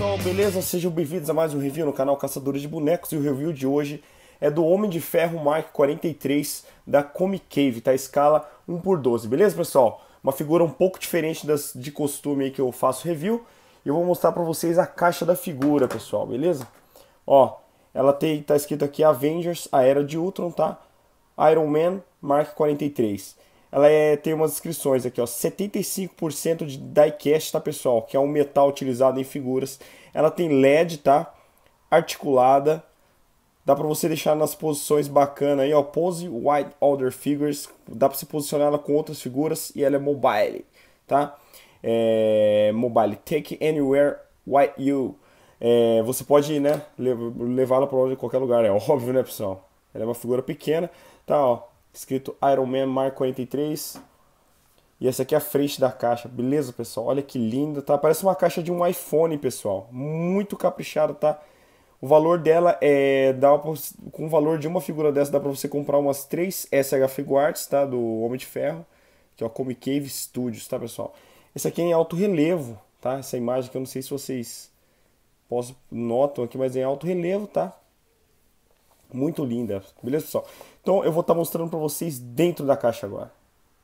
pessoal, beleza? Sejam bem-vindos a mais um review no canal Caçadores de Bonecos e o review de hoje é do Homem de Ferro Mark 43 da Comic Cave, tá? Escala 1 por 12, beleza, pessoal? Uma figura um pouco diferente das de costume que eu faço review. Eu vou mostrar para vocês a caixa da figura, pessoal, beleza? Ó, ela tem tá escrito aqui Avengers, a Era de Ultron, tá? Iron Man Mark 43 ela é, tem umas inscrições aqui, ó, 75% de diecast, tá pessoal, que é um metal utilizado em figuras. Ela tem LED, tá? Articulada. Dá para você deixar nas posições bacana aí, ó, pose white order figures, dá para você posicionar ela com outras figuras e ela é mobile, tá? É, mobile take anywhere white you. É, você pode, né, levá-la para qualquer lugar, é óbvio, né, pessoal? Ela é uma figura pequena, tá, ó escrito Iron Man Mark 43. E essa aqui é a frente da caixa, beleza, pessoal? Olha que linda, tá? Parece uma caixa de um iPhone, pessoal. Muito caprichada, tá? O valor dela é. Dá com o valor de uma figura dessa, dá pra você comprar umas três SH Figuarts, tá? Do Homem de Ferro, que é o Comic Cave Studios, tá, pessoal? Esse aqui é em alto relevo, tá? Essa imagem que eu não sei se vocês notam aqui, mas é em alto relevo, tá? Muito linda, beleza pessoal? Então eu vou estar tá mostrando para vocês dentro da caixa agora.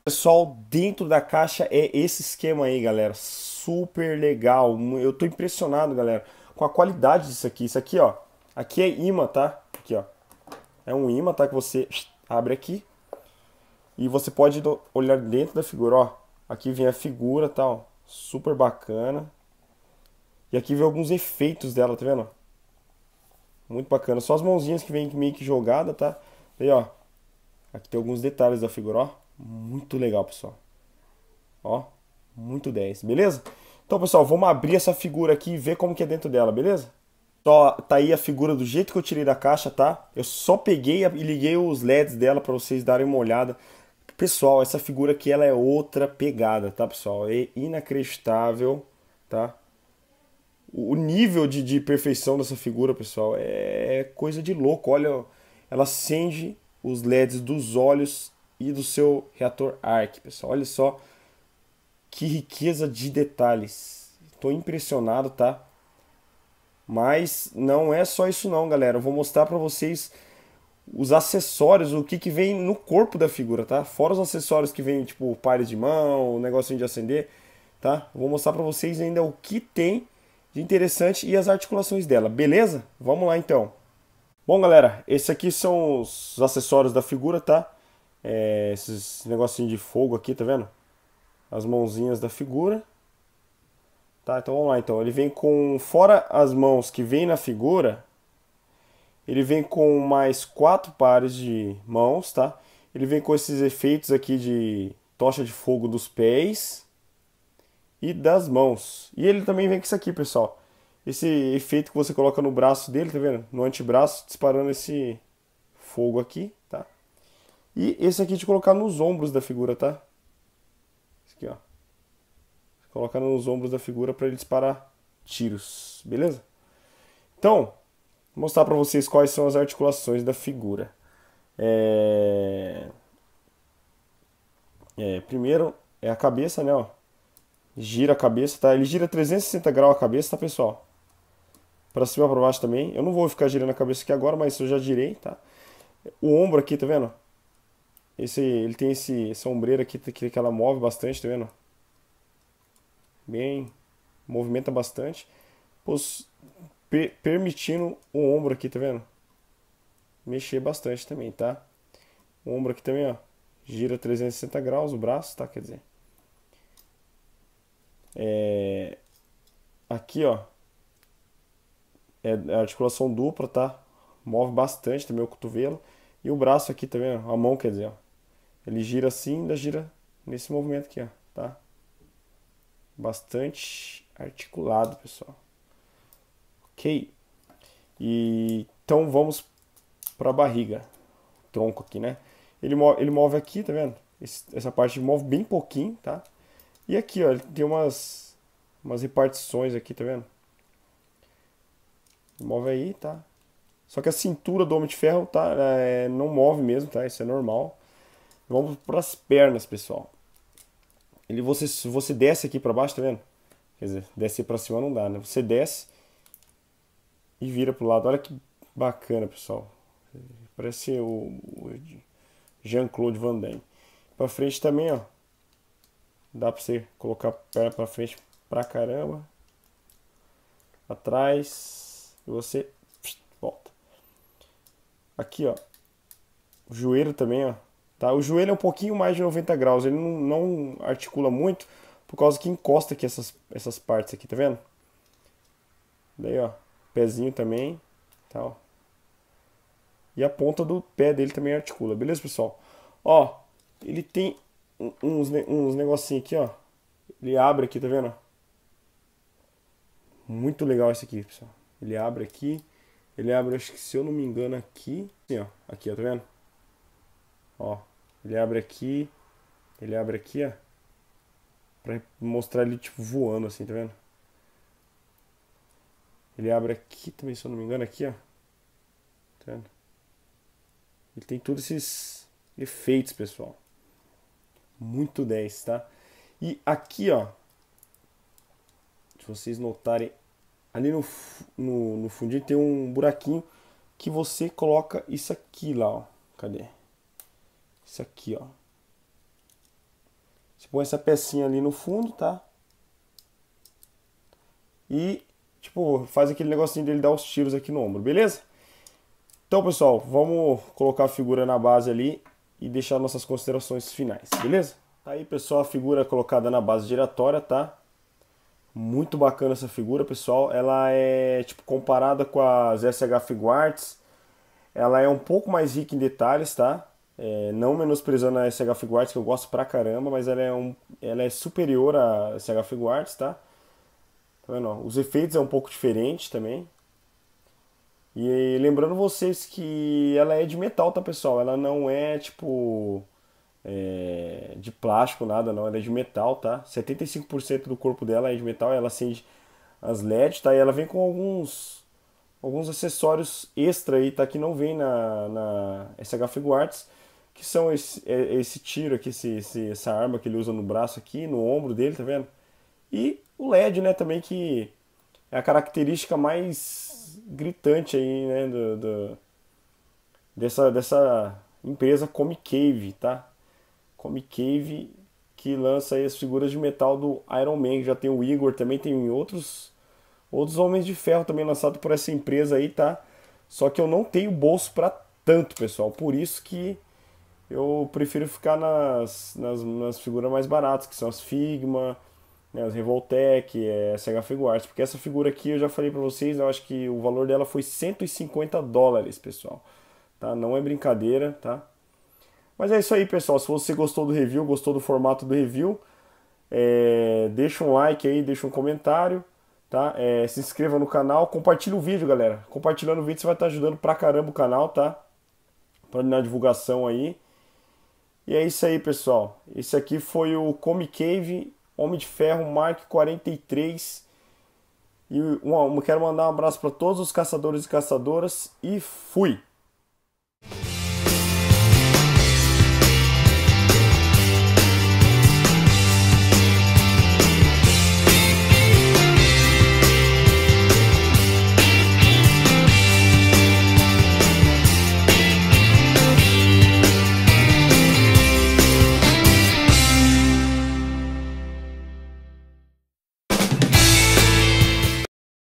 Pessoal, dentro da caixa é esse esquema aí, galera. Super legal. Eu tô impressionado, galera, com a qualidade disso aqui. Isso aqui, ó. Aqui é imã, tá? Aqui, ó. É um imã, tá? Que você abre aqui. E você pode olhar dentro da figura, ó. Aqui vem a figura, tá? Ó. Super bacana. E aqui vem alguns efeitos dela, tá vendo? Muito bacana. Só as mãozinhas que vem meio que jogada, tá? Aí, ó. Aqui tem alguns detalhes da figura, ó. Muito legal, pessoal. Ó. Muito 10, beleza? Então, pessoal, vamos abrir essa figura aqui e ver como que é dentro dela, beleza? Só tá aí a figura do jeito que eu tirei da caixa, tá? Eu só peguei e liguei os LEDs dela para vocês darem uma olhada. Pessoal, essa figura aqui ela é outra pegada, tá, pessoal? É inacreditável, tá? o nível de, de perfeição dessa figura, pessoal, é coisa de louco. Olha, ela acende os LEDs dos olhos e do seu reator ARC, pessoal. Olha só que riqueza de detalhes. Estou impressionado, tá? Mas não é só isso não, galera. Eu vou mostrar para vocês os acessórios, o que, que vem no corpo da figura, tá? Fora os acessórios que vem, tipo, pares de mão, o negocinho de acender, tá? Eu vou mostrar para vocês ainda o que tem de interessante e as articulações dela, beleza? Vamos lá então. Bom galera, esses aqui são os acessórios da figura, tá? É, esses negocinho de fogo aqui, tá vendo? As mãozinhas da figura. Tá, então vamos lá então. Ele vem com, fora as mãos que vem na figura, ele vem com mais quatro pares de mãos, tá? Ele vem com esses efeitos aqui de tocha de fogo dos pés, e das mãos. E ele também vem com isso aqui, pessoal. Esse efeito que você coloca no braço dele, tá vendo? No antebraço, disparando esse fogo aqui, tá? E esse aqui de colocar nos ombros da figura, tá? Esse aqui, ó. Colocar nos ombros da figura para ele disparar tiros, beleza? Então, vou mostrar para vocês quais são as articulações da figura. É... É, primeiro é a cabeça, né? Ó. Gira a cabeça, tá? Ele gira 360 graus a cabeça, tá, pessoal? Pra cima, pra baixo também. Eu não vou ficar girando a cabeça aqui agora, mas eu já girei, tá? O ombro aqui, tá vendo? Esse, ele tem esse, essa ombreira aqui que, que ela move bastante, tá vendo? Bem, movimenta bastante. Pos, per, permitindo o ombro aqui, tá vendo? Mexer bastante também, tá? O ombro aqui também, ó. Gira 360 graus o braço, tá? Quer dizer... É, aqui, ó, é articulação dupla, tá? Move bastante também o cotovelo. E o braço aqui também, ó, a mão, quer dizer, ó. Ele gira assim, ainda gira nesse movimento aqui, ó, tá? Bastante articulado, pessoal. Ok. E, então vamos para barriga, tronco aqui, né? Ele move, ele move aqui, tá vendo? Esse, essa parte move bem pouquinho, tá? E aqui, ó, ele tem umas, umas repartições aqui, tá vendo? Move aí, tá? Só que a cintura do Homem de Ferro tá, é, não move mesmo, tá? Isso é normal. Vamos para as pernas, pessoal. Ele, você, você desce aqui para baixo, tá vendo? Quer dizer, descer para cima não dá, né? Você desce e vira pro lado. Olha que bacana, pessoal. Parece o Jean-Claude Van Damme. Para frente também, ó. Dá pra você colocar a perna pra frente pra caramba. Atrás. E você volta. Aqui, ó. O joelho também, ó. Tá? O joelho é um pouquinho mais de 90 graus. Ele não, não articula muito por causa que encosta aqui essas, essas partes aqui, tá vendo? Daí, ó. Pezinho também. Tal. Tá, ó. e a ponta do pé dele também articula. Beleza, pessoal? Ó, ele tem uns, uns negocinhos aqui, ó. Ele abre aqui, tá vendo? Muito legal esse aqui, pessoal. Ele abre aqui. Ele abre, acho que se eu não me engano, aqui. Assim, ó. Aqui, ó, tá vendo? Ó. Ele abre aqui. Ele abre aqui, ó. Pra mostrar ele, tipo, voando, assim, tá vendo? Ele abre aqui também, se eu não me engano, aqui, ó. Tá vendo? Ele tem todos esses efeitos, pessoal muito 10, tá? E aqui, ó, se vocês notarem, ali no, no, no fundinho tem um buraquinho que você coloca isso aqui lá, ó. Cadê? Isso aqui, ó. Você põe essa pecinha ali no fundo, tá? E, tipo, faz aquele negocinho dele dar os tiros aqui no ombro, beleza? Então, pessoal, vamos colocar a figura na base ali e deixar nossas considerações finais, beleza? Tá aí, pessoal, a figura colocada na base giratória, tá? Muito bacana essa figura, pessoal. Ela é, tipo, comparada com as SH Figuarts, ela é um pouco mais rica em detalhes, tá? É, não menosprezando a SH Figuarts, que eu gosto pra caramba, mas ela é, um, ela é superior à SH Figuarts, tá? Tá vendo? Os efeitos é um pouco diferente também. E lembrando vocês que ela é de metal, tá pessoal? Ela não é tipo é, de plástico, nada não, ela é de metal, tá? 75% do corpo dela é de metal, ela acende as LEDs, tá? E ela vem com alguns alguns acessórios extra aí, tá? Que não vem na, na SH que são esse, é, esse tiro aqui, esse, esse, essa arma que ele usa no braço aqui, no ombro dele, tá vendo? E o LED, né, também que é a característica mais gritante aí, né, do, do, dessa, dessa empresa Comic Cave, tá? Comic Cave que lança aí as figuras de metal do Iron Man, já tem o Igor, também tem outros outros Homens de Ferro também lançado por essa empresa aí, tá? Só que eu não tenho bolso para tanto, pessoal, por isso que eu prefiro ficar nas, nas, nas figuras mais baratas, que são as Figma, né, os Revoltec, é, SH Figuarts, porque essa figura aqui eu já falei para vocês, eu acho que o valor dela foi 150 dólares, pessoal. Tá? Não é brincadeira, tá? Mas é isso aí, pessoal. Se você gostou do review, gostou do formato do review, é, deixa um like aí, deixa um comentário, tá? É, se inscreva no canal, compartilha o vídeo, galera. Compartilhando o vídeo você vai estar tá ajudando pra caramba o canal, tá? Pra na divulgação aí. E é isso aí, pessoal. Esse aqui foi o Comic Cave Homem de Ferro Mark 43. E uma, quero mandar um abraço para todos os caçadores e caçadoras e fui!